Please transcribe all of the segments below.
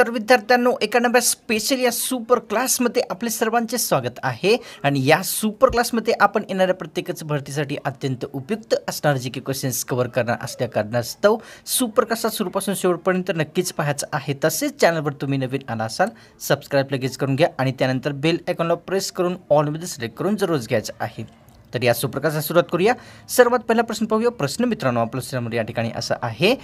तर विद्यार्थ्यांनो नव्या स्पेशल या सुपर क्लासमध्ये आपले सर्वांचे स्वागत आहे आणि या सुपर क्लासमध्ये आपण येणाऱ्या प्रत्येकच भरतीसाठी अत्यंत उपयुक्त असणार जे की क्वेश्चन्स कव्हर करणार असल्या कारणास्तव सुपर क्लासला सुरूपासून शेवटपर्यंत नक्कीच पाहायचं आहे तसेच चॅनलवर तुम्ही नवीन आला असाल सबस्क्राईब लगेच करून घ्या आणि त्यानंतर बेल आयकॉनला प्रेस करून ऑलमध्ये सिलेक्ट करून रोज घ्यायचं आहे तर या सुप्रकाशला सुरुवात करूया सर्वात पहिला प्रश्न पाहूया प्रश्न मित्रांनो आपल्या या ठिकाणी असा आहे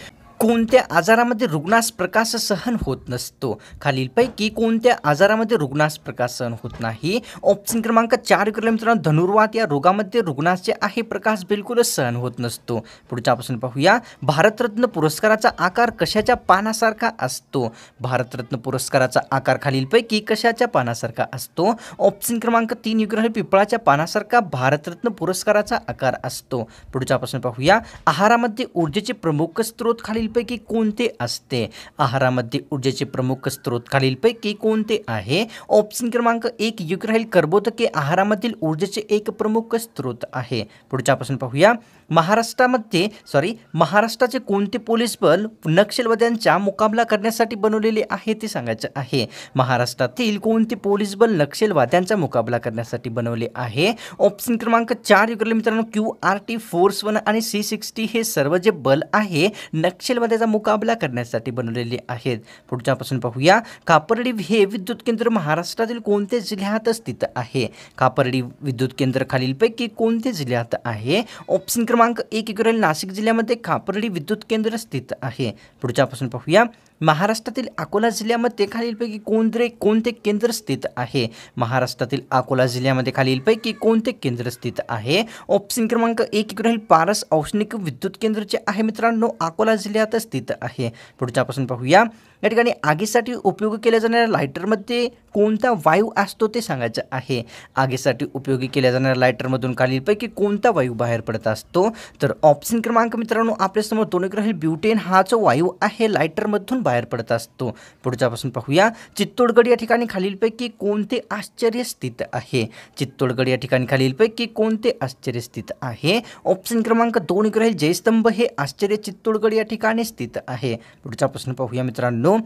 कोणत्या आजारामध्ये रुग्णास प्रकाश सहन होत नसतो खालीलपैकी कोणत्या आजारामध्ये रुग्णास प्रकाश सहन होत नाही ऑप्शन क्रमांक चार केला मित्रांनो धनुर्वात या रोगामध्ये रुग्णास जे आहे प्रकाश बिलकुल सहन होत नसतो पुढच्या प्रश्न पाहूया भारतरत्न पुरस्काराचा आकार कशाच्या पानासारखा असतो भारतरत्न पुरस्काराचा आकार खालीलपैकी कशाच्या पानासारखा असतो ऑप्शन क्रमांक तीन युग्रह पिपळाच्या पानासारखा भारतरत्न पुरस्काराचा आकार असतो पुढच्या प्रश्न पाहूया आहारामध्ये ऊर्जेचे प्रमुख स्त्रोत खालील खालीलपैकी कोणते असते आहारामध्ये ऊर्जेचे प्रमुख स्रोत खालीलपैकी कोणते आहे ऑप्शन क्रमांक एक युग राहील कर्बोदके आहारामधील ऊर्जेचे एक प्रमुख स्रोत आहे पुढच्या प्रश्न पाहूया महाराष्ट्रामध्ये सॉरी महाराष्ट्राचे कोणते पोलीस बल नक्षलवाद्यांचा मुकाबला करण्यासाठी बनवलेले आहे ते सांगायचं आहे महाराष्ट्रातील कोणते पोलीस बल नक्षलवाद्यांचा मुकाबला करण्यासाठी बनवले आहे ऑप्शन क्रमांक चार युगले मित्रांनो Q R T force one आणि सी सिक्स्टी हे सर्व जे बल आहे नक्षलवाद्याचा मुकाबला करण्यासाठी बनवलेले आहेत पुढच्यापासून पाहूया कापर्डी हे विद्युत केंद्र महाराष्ट्रातील कोणत्या जिल्ह्यात स्थित आहे कापर्डी विद्युत केंद्र खालीलपैकी कोणत्या जिल्ह्यात आहे ऑप्शन क्रमांक एक नाशिक जिल्ह्यामध्ये खापर्डी विद्युत केंद्र स्थित आहे पुढच्यापासून पाहूया महाराष्ट्रातील अकोला जिल्ह्यामध्ये खालीलपैकी कोणते कोणते केंद्र स्थित आहे महाराष्ट्रातील अकोला जिल्ह्यामध्ये खालीलपैकी कोणते केंद्र स्थित आहे ऑप्शन क्रमांक एक इकडे पारस औष्णिक विद्युत केंद्र जे आहे मित्रांनो अकोला जिल्ह्यात स्थित आहे प्रश्न पाहूया या ठिकाणी आगीसाठी उपयोग केल्या जाणाऱ्या लायटरमध्ये कोणता वायू असतो ते सांगायचं आहे आगीसाठी उपयोगी केल्या जाणाऱ्या लायटरमधून खालीलपैकी कोणता वायू बाहेर पडत असतो तर ऑप्शन क्रमांक मित्रांनो आपल्यासमोर दोन राहील ब्युटेन हा जो वायू आहे लायटरमधून बाहेर पडत असतो पुढच्यापासून पाहूया चित्तोडगड या ठिकाणी खालीलपैकी कोणते आश्चर्य स्थित आहे चित्तोडगड या ठिकाणी खालीलपैकी कोणते आश्चर्य स्थित आहे ऑप्शन क्रमांक दोन ग्रह जयस्तंभ हे आश्चर्य चित्तोडगड या ठिकाणी स्थित आहे पुढचा प्रश्न पाहूया मित्रांनो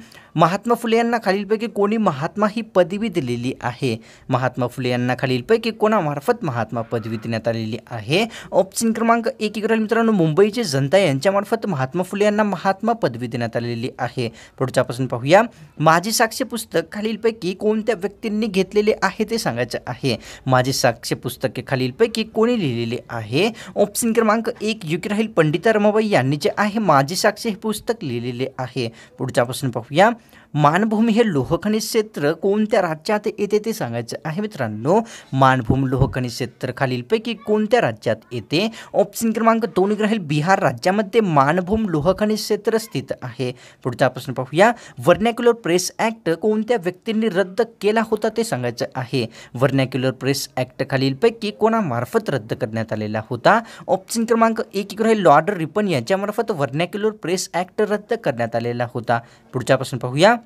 महात्मा फुले यांना खालीलपैकी कोणी महात्मा ही पदवी दिलेली आहे महात्मा फुले यांना खालीलपैकी कोणामार्फत महात्मा पदवी देण्यात आलेली आहे ऑप्शन क्रमांक एक राहील मित्रांनो मुंबईचे जनता यांच्यामार्फत महात्मा फुले यांना महात्मा पदवी देण्यात आलेली आहे पुढचा प्रश्न पाहूया माझी साक्ष पुस्तक खालीलपैकी कोणत्या व्यक्तींनी घेतलेले आहे ते सांगायचे आहे माझे साक्ष पुस्तक खालीलपैकी कोणी लिहिलेले आहे ऑप्शन क्रमांक एक योग्य राहील पंडिता रमाबाई यांनी जे आहे माझी साक्ष हे पुस्तक लिहिलेले आहे पुढचा प्रश्न पाहूया मानभूमी हे लोहखनिज क्षेत्र कोणत्या राज्यात येते ते सांगायचं आहे मित्रांनो मानभूम लोहखनिज क्षेत्र खालीलपैकी कोणत्या राज्यात येते ऑप्शन क्रमांक दोन राहील बिहार राज्यामध्ये मानभूम लोहखनिज क्षेत्र स्थित आहे पुढचा प्रश्न पाहूया वर्नॅक्युलर प्रेस ॲक्ट कोणत्या व्यक्तींनी रद्द केला होता ते सांगायचं आहे वर्नॅक्युलर प्रेस ॲक्ट खालीलपैकी कोणामार्फत रद्द करण्यात आलेला होता ऑप्शन क्रमांक एक राहील लॉर्ड रिपन यांच्यामार्फत वर्नॅक्युलर प्रेस ॲक्ट रद्द करण्यात आलेला होता पुढचा प्रश्न पाहूया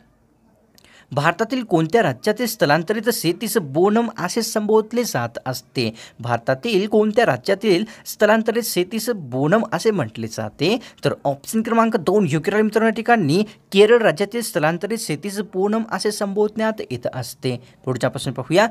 भारतातील कोणत्या राज्याचे स्थलांतरित शेतीस बोनम असे संबोधले जात असते भारतातील कोणत्या राज्यातील स्थलांतरित शेतीस बोनम असे म्हटले जाते तर ऑप्शन क्रमांक दोन योग्य मित्रांनो ठिकाणी केरळ राज्यातील स्थलांतरित शेतीस बोनम असे संबोधण्यात येत असते पुढच्या प्रश्न पाहूया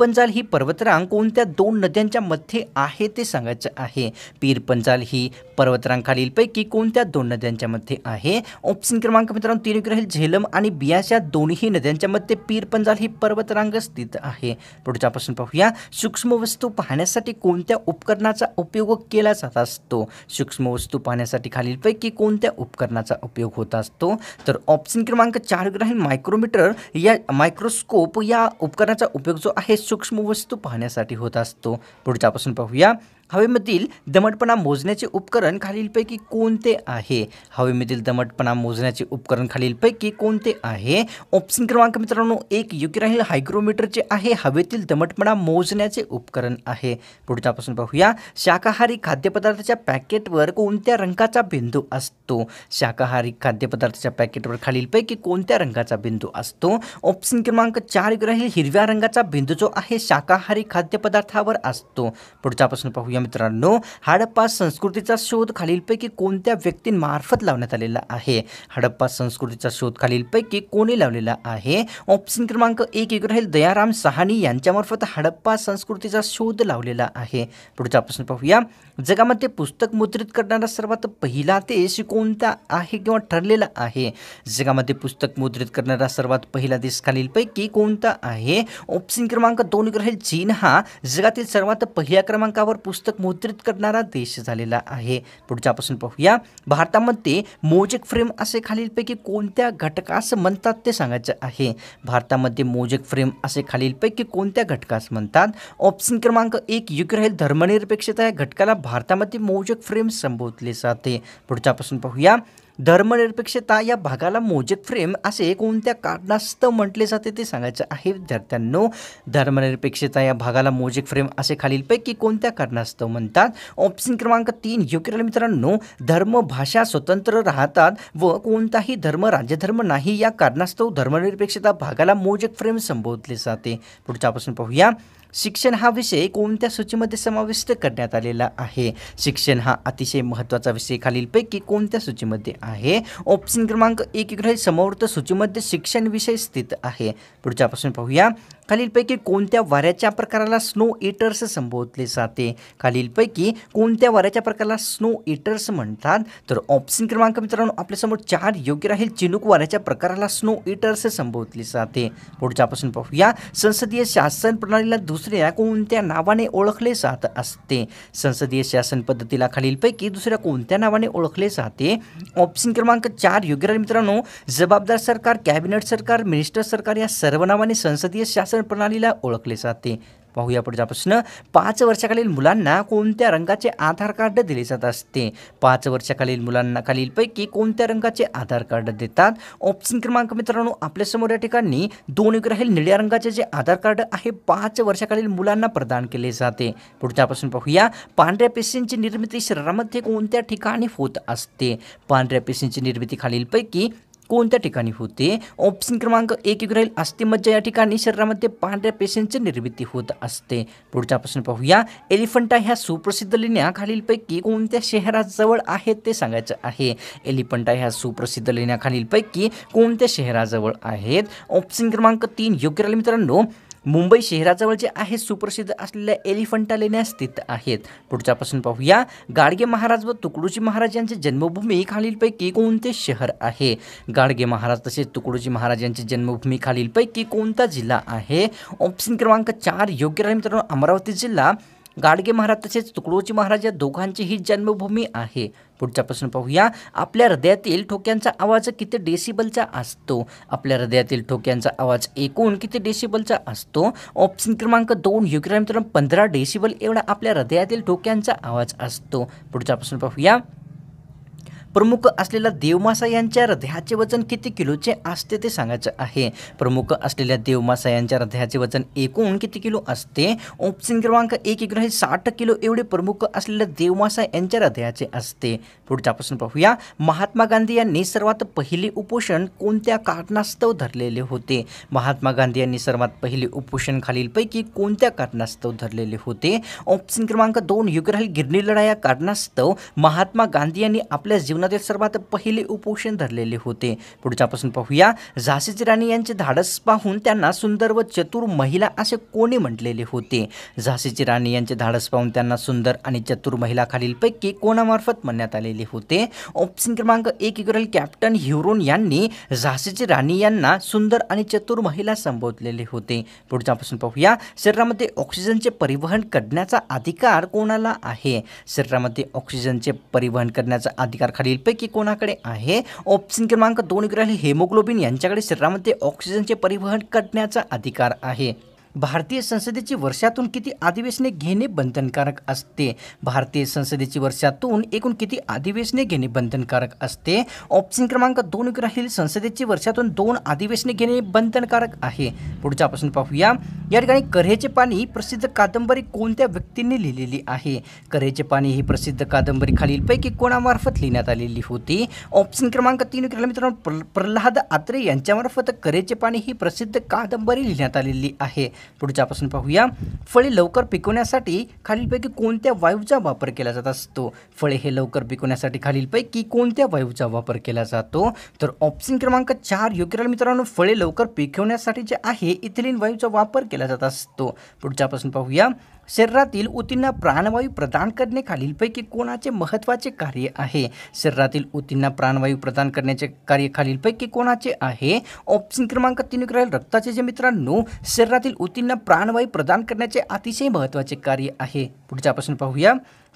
पंजाल ही पर्वतरांग कोणत्या दोन नद्यांच्या मध्ये आहे ते सांगायचं आहे पीर पंजाल ही पर्वतरांखालीलपैकी कोणत्या दोन नद्यांच्या मध्ये आहे ऑप्शन क्रमांक मित्रांनो तीन राहील झेलम आणि बियास या दोन्ही नद्यांच्या मध्ये पीर पंजाल ही पर्वतरांग स्थित आहे पुढच्या प्रश्न पाहूया सूक्ष्म वस्तू पाहण्यासाठी कोणत्या उपकरणाचा उपयोग केला जात असतो सूक्ष्म वस्तू पाहण्यासाठी खालीलपैकी कोणत्या उपकरणाचा उपयोग होत असतो तर ऑप्शन क्रमांक चार ग्राहीण मायक्रोमीटर या मायक्रोस्कोप या उपकरणाचा उपयोग जो आहे सूक्ष्म वस्तू पाहण्यासाठी होत असतो पुढच्यापासून पाहूया हवेमधील दमटपणा मोजण्याचे उपकरण खालीलपैकी कोणते आहे हवेमधील दमटपणा मोजण्याचे उपकरण खालीलपैकी कोणते आहे ऑप्शन क्रमांक मित्रांनो एक योग्य राहील हायग्रोमीटरचे आहे हवेतील दमटपणा मोजण्याचे उपकरण आहे पुढच्यापासून पाहूया शाकाहारी खाद्यपदार्थाच्या पॅकेटवर कोणत्या रंगाचा बिंदू असतो शाकाहारी खाद्यपदार्थाच्या पॅकेटवर खालीलपैकी कोणत्या रंगाचा बिंदू असतो ऑप्शन क्रमांक चार योग्य राहील हिरव्या रंगाचा बिंदू जो आहे शाकाहारी खाद्यपदार्थावर असतो पुढच्यापासून पाहूया मित्रांनो हडप्पा संस्कृतीचा शोध खालीलपैकी कोणत्या व्यक्तींमार्फत लावण्यात आलेला आहे हडप्पा संस्कृतीचा शोध खालीलपैकी कोणी लावलेला आहे ऑप्शन क्रमांक एक एक राहील दयाराम सहानी यांच्यामार्फत हडप्पा संस्कृतीचा शोध लावलेला आहे पुढचा प्रश्न पाहूया जगामध्ये पुस्तक मुद्रित करणारा सर्वात पहिला देश कोणता आहे किंवा ठरलेला आहे जगामध्ये पुस्तक मुद्रित करणारा सर्वात पहिला देश खालीलपैकी कोणता आहे ऑप्शन क्रमांक दोन राहील चीन हा जगातील सर्वात पहिल्या क्रमांकावर पुस्तक पुस्तक मुद्रित करणारा देश झालेला आहे पुढच्यापासून पाहूया भारतामध्ये मोजेक फ्रेम असे खालीलपैकी कोणत्या घटकास म्हणतात ते सांगायचं आहे भारतामध्ये मोजेक फ्रेम असे खालीलपैकी कोणत्या घटकास म्हणतात ऑप्शन क्रमांक एक युक्रेल धर्मनिरपेक्षता या घटकाला भारतामध्ये मोजक फ्रेम संबोधले जाते पुढच्यापासून पाहूया धर्मनिरपेक्षता या भागाला मोजक फ्रेम असे कोणत्या कारणास्तव म्हटले जाते ते सांगायचं आहे विद्यार्थ्यांनो धर्मनिरपेक्षता या भागाला मोजक फ्रेम असे खालीलपैकी कोणत्या कारणास्तव म्हणतात ऑप्शन क्रमांक तीन योग्य मित्रांनो धर्म भाषा स्वतंत्र राहतात व कोणताही धर्म राज्यधर्म नाही या कारणास्तव धर्मनिरपेक्षता भागाला मोजक फ्रेम संबोधले जाते पुढचा प्रश्न पाहूया शिक्षण हा विषय कोणत्या सूचीमध्ये समाविष्ट करण्यात आलेला आहे शिक्षण हा अतिशय महत्त्वाचा विषय खालीलपैकी कोणत्या सूचीमध्ये आहे ऑप्शन क्रमांक एक इकडे समोर सूचीमध्ये शिक्षण विषय स्थित आहे पुढच्यापासून पाहूया खालीलपैकी कोणत्या वाऱ्याच्या प्रकाराला स्नो इटर्स संबोधले जाते खालीलपैकी कोणत्या वाऱ्याच्या प्रकाराला स्नो इटर्स म्हणतात तर ऑप्शन क्रमांक मित्रांनो आपल्यासमोर चार योग्य राहील चिनूक वाऱ्याच्या प्रकाराला स्नो इटर्स संबोधले जाते पुढच्या पासून पाहूया संसदीय शासन प्रणालीला दुसऱ्या कोणत्या नावाने ओळखले जात असते संसदीय शासन पद्धतीला खालीलपैकी दुसऱ्या कोणत्या नावाने ओळखले जाते ऑप्शन क्रमांक चार योग्य राहील मित्रांनो जबाबदार सरकार कॅबिनेट सरकार मिनिस्टर सरकार या सर्व नावाने संसदीय शासन शिक्षण प्रणालीला ओळखले जाते पाहूया पुढचा प्रश्न पाच वर्षाखालील मुलांना कोणत्या रंगाचे आधार कार्ड दिले जात असते पाच वर्षाखालील मुलांना खालीलपैकी कोणत्या रंगाचे आधार कार्ड देतात ऑप्शन क्रमांक मित्रांनो आपल्यासमोर या ठिकाणी दोन ग्राहील निळ्या रंगाचे जे आधार कार्ड आहे पाच वर्षाखालील मुलांना प्रदान केले जाते पुढच्या प्रश्न पाहूया पांढऱ्या पेशींची निर्मिती शरीरामध्ये कोणत्या ठिकाणी होत असते पांढऱ्या पेशींची निर्मिती खालीलपैकी कोणत्या ठिकाणी होते ऑप्शन क्रमांक एक राहील अस्थिमज्जा या ठिकाणी शरीरामध्ये पांढऱ्या पेशींची निर्मिती होत असते पुढचा प्रश्न पाहूया एलिफंटा ह्या सुप्रसिद्ध लेण्याखालीलपैकी कोणत्या शहराजवळ आहेत ते सांगायचं आहे एलिफंटा ह्या सुप्रसिद्ध लेण्याखालीलपैकी कोणत्या शहराजवळ आहेत ऑप्शन क्रमांक तीन योग्य राहील मित्रांनो मुंबई शहराजवळ जे आहे सुप्रसिद्ध असलेल्या एलिफंटा लेण्या स्थित आहेत पुढच्या पासून पाहूया गाडगे महाराज व तुकडोजी महाराज यांचे जन्मभूमी खालीलपैकी कोणते शहर आहे गाडगे महाराज तसेच तुकडोजी महाराज यांची जन्मभूमी खालीलपैकी कोणता जिल्हा आहे ऑप्शन क्रमांक चार योग्य राहील मित्रांनो अमरावती जिल्हा गाडगे महाराज तसेच तुकडोजी महाराज या दोघांची ही जन्मभूमी आहे पुढचा प्रश्न पाहूया आपल्या हृदयातील ठोक्यांचा आवाज किती डेसिबलचा असतो आपल्या हृदयातील ठोक्यांचा आवाज एकूण किती डेसिबलचा असतो ऑप्शन क्रमांक दोन योग्य मित्रांनो पंधरा डेसिबल एवढा आपल्या हृदयातील ठोक्यांचा आवाज असतो पुढचा प्रश्न पाहूया प्रमुख असलेल्या देवमासा यांच्या हृदयाचे वजन किती किलोचे असते ते सांगायचं आहे प्रमुख असलेल्या देवमासा यांच्या हृदयाचे वजन एकूण किती किलो असते ऑप्शन क्रमांक एक हे साठ किलो एवढे प्रमुख असलेल्या देवमासा यांच्या हृदयाचे असते पुढच्या प्रश्न पाहूया महात्मा गांधी यांनी सर्वात पहिले उपोषण कोणत्या कारणास्तव धरलेले होते महात्मा गांधी यांनी सर्वात पहिले उपोषण खालीलपैकी कोणत्या कारणास्तव धरलेले होते ऑप्शन क्रमांक दोन युग्रहल गिरणी लढा या कारणास्तव महात्मा गांधी यांनी आपल्या जीवन जीवनातील सर्वात पहिले उपोषण धरलेले होते पुढच्या पासून पाहूया झाशीची राणी यांचे धाडस पाहून त्यांना सुंदर व चतुर महिला असे कोणी म्हटलेले होते झाशीची राणी यांचे धाडस पाहून त्यांना सुंदर आणि चतुर महिला खालीलपैकी कोणामार्फत म्हणण्यात आलेले होते ऑप्शन क्रमांक एक इकडील कॅप्टन हिवरोन यांनी झाशीची राणी यांना सुंदर आणि चतुर महिला संबोधलेले होते पुढच्या पासून पाहूया शरीरामध्ये ऑक्सिजनचे परिवहन करण्याचा अधिकार कोणाला आहे शरीरामध्ये ऑक्सिजनचे परिवहन करण्याचा अधिकार खाली खालीलपैकी कोणाकडे आहे ऑप्शन क्रमांक दोन इकडे हेमोग्लोबिन यांच्याकडे शरीरामध्ये ऑक्सिजनचे परिवहन करण्याचा अधिकार आहे भारतीय संसदेची वर्षातून किती अधिवेशने घेणे बंधनकारक असते भारतीय संसदेची वर्षातून एकूण किती अधिवेशने घेणे बंधनकारक असते ऑप्शन क्रमांक दोन राहील संसदेची वर्षातून दोन अधिवेशने घेणे बंधनकारक आहे पुढच्या प्रश्न पाहूया या ठिकाणी करेचे पाणी प्रसिद्ध कादंबरी कोणत्या व्यक्तींनी लिहिलेली आहे करेचे पाणी ही प्रसिद्ध कादंबरी खालीलपैकी कोणामार्फत लिहिण्यात आलेली होती ऑप्शन क्रमांक तीन केला मित्रांनो प्रल्हाद आत्रे यांच्यामार्फत करेचे पाणी ही प्रसिद्ध कादंबरी लिहिण्यात आलेली आहे पुढच्यापासून पाहूया फळे लवकर पिकवण्यासाठी खालीलपैकी कोणत्या वायूचा वापर केला जात असतो फळे हे लवकर पिकवण्यासाठी खालीलपैकी कोणत्या वायूचा वापर केला जातो तर ऑप्शन क्रमांक चार योग्य राहील मित्रांनो फळे लवकर पिकवण्यासाठी जे आहे इथिलीन वायूचा वापर केला जात असतो पुढच्यापासून पाहूया शरीरातील ऊतींना प्राणवायू प्रदान करणे खालीलपैकी कोणाचे महत्त्वाचे कार्य आहे शरीरातील ऊतींना प्राणवायू प्रदान करण्याचे कार्य खालीलपैकी कोणाचे आहे ऑप्शन क्रमांक तीन राहील रक्ताचे जे मित्रांनो शरीरातील ऊतींना प्राणवायू प्रदान करण्याचे अतिशय महत्त्वाचे कार्य आहे पुढचा प्रश्न पाहूया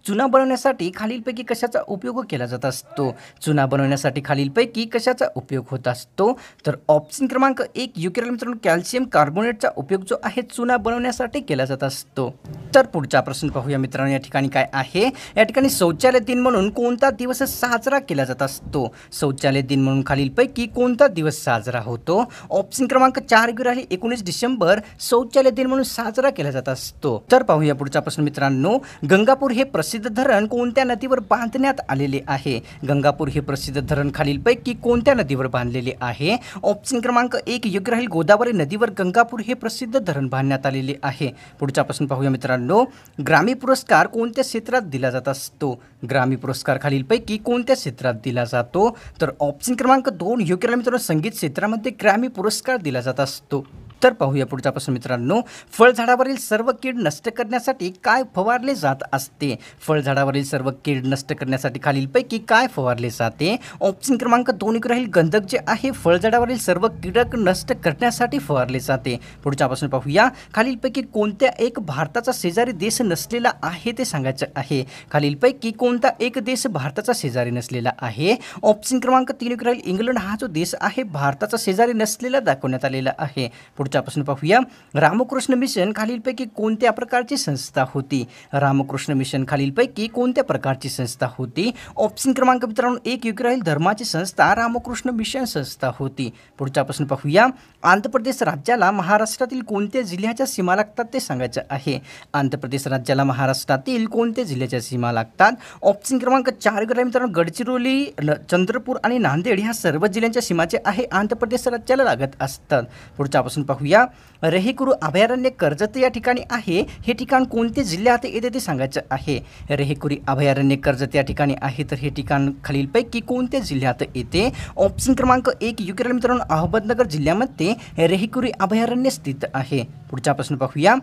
चुना बनवण्यासाठी खालीलपैकी कशाचा उपयोग केला जात असतो चुना बनवण्यासाठी खालीलपैकी कशाचा उपयोग होत असतो तर ऑप्शन क्रमांक एक युकेरल मित्रांनो कॅल्शियम कार्बोनेटचा उपयोग जो आहे चुना बनवण्यासाठी केला जात असतो तर पुढचा प्रश्न पाहूया मित्रांनो या ठिकाणी काय आहे या ठिकाणी शौचालय दिन म्हणून कोणता दिवस साजरा केला जात असतो शौचालय दिन म्हणून खालीलपैकी कोणता दिवस साजरा होतो ऑप्शन क्रमांक चार गिर आहे एकोणीस डिसेंबर शौचालय दिन म्हणून साजरा केला जात असतो तर पाहूया पुढचा प्रश्न मित्रांनो गंगापूर हे प्रसिद्ध प्रसिद्ध धरण कोणत्या नदीवर बांधण्यात आलेले आहे गंगापूर हे प्रसिद्ध धरण खालीलपैकी कोणत्या नदीवर बांधलेले आहे ऑप्शन क्रमांक एक योग्य गोदावरी नदीवर गंगापूर हे प्रसिद्ध धरण बांधण्यात आलेले आहे पुढच्या प्रश्न पाहूया मित्रांनो ग्रामी पुरस्कार कोणत्या क्षेत्रात दिला जात असतो ग्रामी पुरस्कार खालीलपैकी कोणत्या क्षेत्रात दिला जातो तर ऑप्शन क्रमांक दोन योग्य मित्रांनो संगीत क्षेत्रामध्ये ग्रामी पुरस्कार दिला जात असतो तर पाहूया पुढचा प्रश्न मित्रांनो फळझाडावरील सर्व कीड नष्ट करण्यासाठी काय फवारले जात असते फळझाडावरील सर्व कीड नष्ट करण्यासाठी खालीलपैकी काय फवारले जाते ऑप्शन क्रमांक दोन राहील गंधक जे आहे फळझाडावरील सर्व कीडक नष्ट करण्यासाठी फवारले जाते पुढचा प्रश्न पाहूया खालीलपैकी कोणत्या एक भारताचा शेजारी देश नसलेला आहे ते सांगायचं आहे खालीलपैकी कोणता एक देश भारताचा शेजारी नसलेला आहे ऑप्शन क्रमांक तीन राहील इंग्लंड हा जो देश आहे भारताचा शेजारी नसलेला दाखवण्यात आलेला आहे पुढचा प्रश्न पाहूया रामकृष्ण मिशन खालीलपैकी कोणत्या प्रकारची संस्था होती रामकृष्ण मिशन खालीलपैकी कोणत्या प्रकारची संस्था होती ऑप्शन क्रमांक मित्रांनो एक योग्य राहील धर्माची संस्था रामकृष्ण मिशन संस्था होती पुढचा प्रश्न पाहूया आंध्र प्रदेश राज्याला महाराष्ट्रातील कोणत्या जिल्ह्याच्या सीमा लागतात ते सांगायचं आहे आंध्र प्रदेश राज्याला महाराष्ट्रातील कोणत्या जिल्ह्याच्या सीमा लागतात ऑप्शन क्रमांक चार योग्य मित्रांनो गडचिरोली चंद्रपूर आणि नांदेड ह्या सर्व जिल्ह्यांच्या सीमाचे आहे आंध्र प्रदेश राज्याला लागत असतात पुढचा प्रश्न पाहू पाहूया रेहेकुरू अभयारण्य कर्जत या ठिकाणी आहे हे ठिकाण कोणते जिल्ह्यात येते ते सांगायचं आहे रेहेकुरी अभयारण्य कर्जत या ठिकाणी आहे तर हे ठिकाण खालीलपैकी कोणत्या जिल्ह्यात येते ऑप्शन क्रमांक एक युक्रेन मित्रांनो अहमदनगर जिल्ह्यामध्ये रेहेकुरी अभयारण्य स्थित आहे पुढचा प्रश्न पाहूया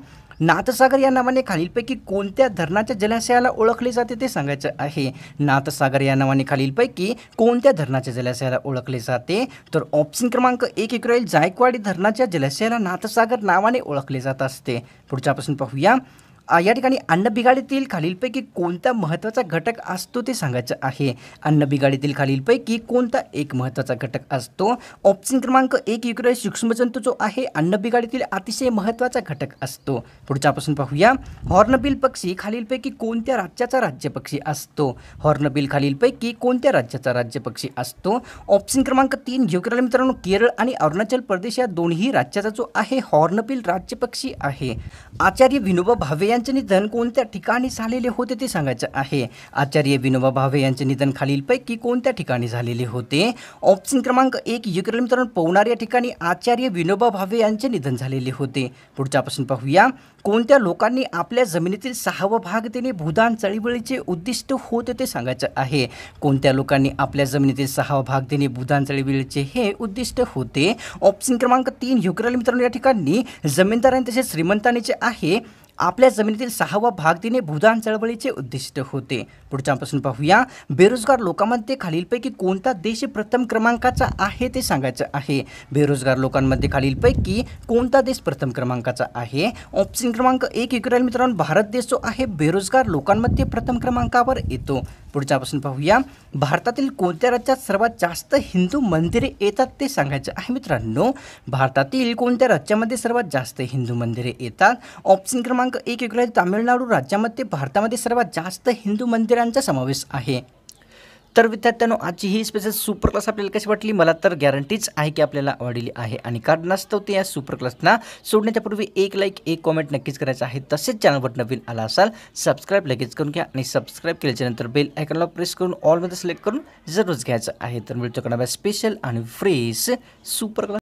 नाथसागर या नावाने खालीलपैकी कोणत्या धरणाच्या जलाशयाला ओळखले जाते ते सांगायचं आहे नाथसागर या नावाने खालीलपैकी कोणत्या धरणाच्या जलाशयाला ओळखले जाते तर ऑप्शन क्रमांक एक एक राहील जायकवाडी धरणाच्या जलाशयाला नाथसागर नावाने ओळखले जात असते पुढच्या प्रश्न पाहूया या ठिकाणी अन्न बिघाडीतील खालीलपैकी कोणता महत्त्वाचा घटक असतो ते सांगायचं आहे अन्न बिघाडीतील खालीलपैकी कोणता एक महत्त्वाचा घटक असतो ऑप्शन क्रमांक एक इकडे सूक्ष्मजंतू जो आहे अन्न बिघाडीतील अतिशय महत्त्वाचा घटक असतो पुढच्यापासून पाहूया हॉर्नबिल पक्षी खालीलपैकी कोणत्या राज्याचा राज्य पक्षी असतो हॉर्नबिल खालीलपैकी कोणत्या राज्याचा राज्य पक्षी असतो ऑप्शन क्रमांक तीन घेऊ मित्रांनो केरळ आणि अरुणाचल प्रदेश या दोन्ही राज्याचा जो आहे हॉर्नबिल राज्य पक्षी आहे आचार्य विनोबा भावे यांचे निधन कोणत्या ठिकाणी झालेले होते ते सांगायचं आहे आचार्य विनोबा भावे यांचे निधन खालीलपैकी कोणत्या ठिकाणी झालेले होते ऑप्शन क्रमांक एक युक्रेन मित्रांनो पवणार या ठिकाणी आचार्य विनोबा भावे यांचे निधन झालेले होते पुढच्या प्रश्न पाहूया कोणत्या लोकांनी आपल्या जमिनीतील सहावा भाग देणे भूदान चळवळीचे उद्दिष्ट होते ते सांगायचं आहे कोणत्या लोकांनी आपल्या जमिनीतील सहावा भाग देणे भूदान चळवळीचे हे उद्दिष्ट होते ऑप्शन क्रमांक तीन युक्रेन मित्रांनो या ठिकाणी जमीनदारांनी तसेच श्रीमंतांनी आहे आपल्या जमिनीतील सहावा भाग तिने भूदान चळवळीचे उद्दिष्ट होते पुढच्यापासून पाहूया बेरोजगार लोकांमध्ये खालीलपैकी कोणता देश प्रथम क्रमांकाचा आहे ते सांगायचं आहे बेरोजगार लोकांमध्ये खालीलपैकी कोणता देश प्रथम क्रमांकाचा आहे ऑप्शन क्रमांक एक इक्रायल मित्रांनो भारत देश जो आहे बेरोजगार लोकांमध्ये प्रथम क्रमांकावर येतो पुढच्यापासून पाहूया भारतातील कोणत्या राज्यात सर्वात जास्त हिंदू मंदिरे येतात ते सांगायचे आहे मित्रांनो भारतातील कोणत्या राज्यामध्ये सर्वात जास्त हिंदू मंदिरे येतात ऑप्शन क्रमांक क्रमांक एक युगला तामिळनाडू राज्यामध्ये भारतामध्ये सर्वात जास्त हिंदू मंदिरांचा समावेश आहे तर विद्यार्थ्यांनो आजची ही स्पेशल सुपर क्लास आपल्याला कशी वाटली मला तर गॅरंटीच आहे की आपल्याला आवडली आहे आणि कारणास्तव ते या सुपर क्लासना सोडण्याच्या पूर्वी एक लाईक एक कॉमेंट नक्कीच करायचं आहे तसेच चॅनलवर नवीन आला असाल सबस्क्राईब लगेच करून घ्या आणि सबस्क्राईब केल्याच्यानंतर बेल आयकॉनला प्रेस करून ऑलमध्ये सिलेक्ट करून जरूरच घ्यायचं आहे तर मिळतो करणार स्पेशल आणि फ्रेश सुपर क्लास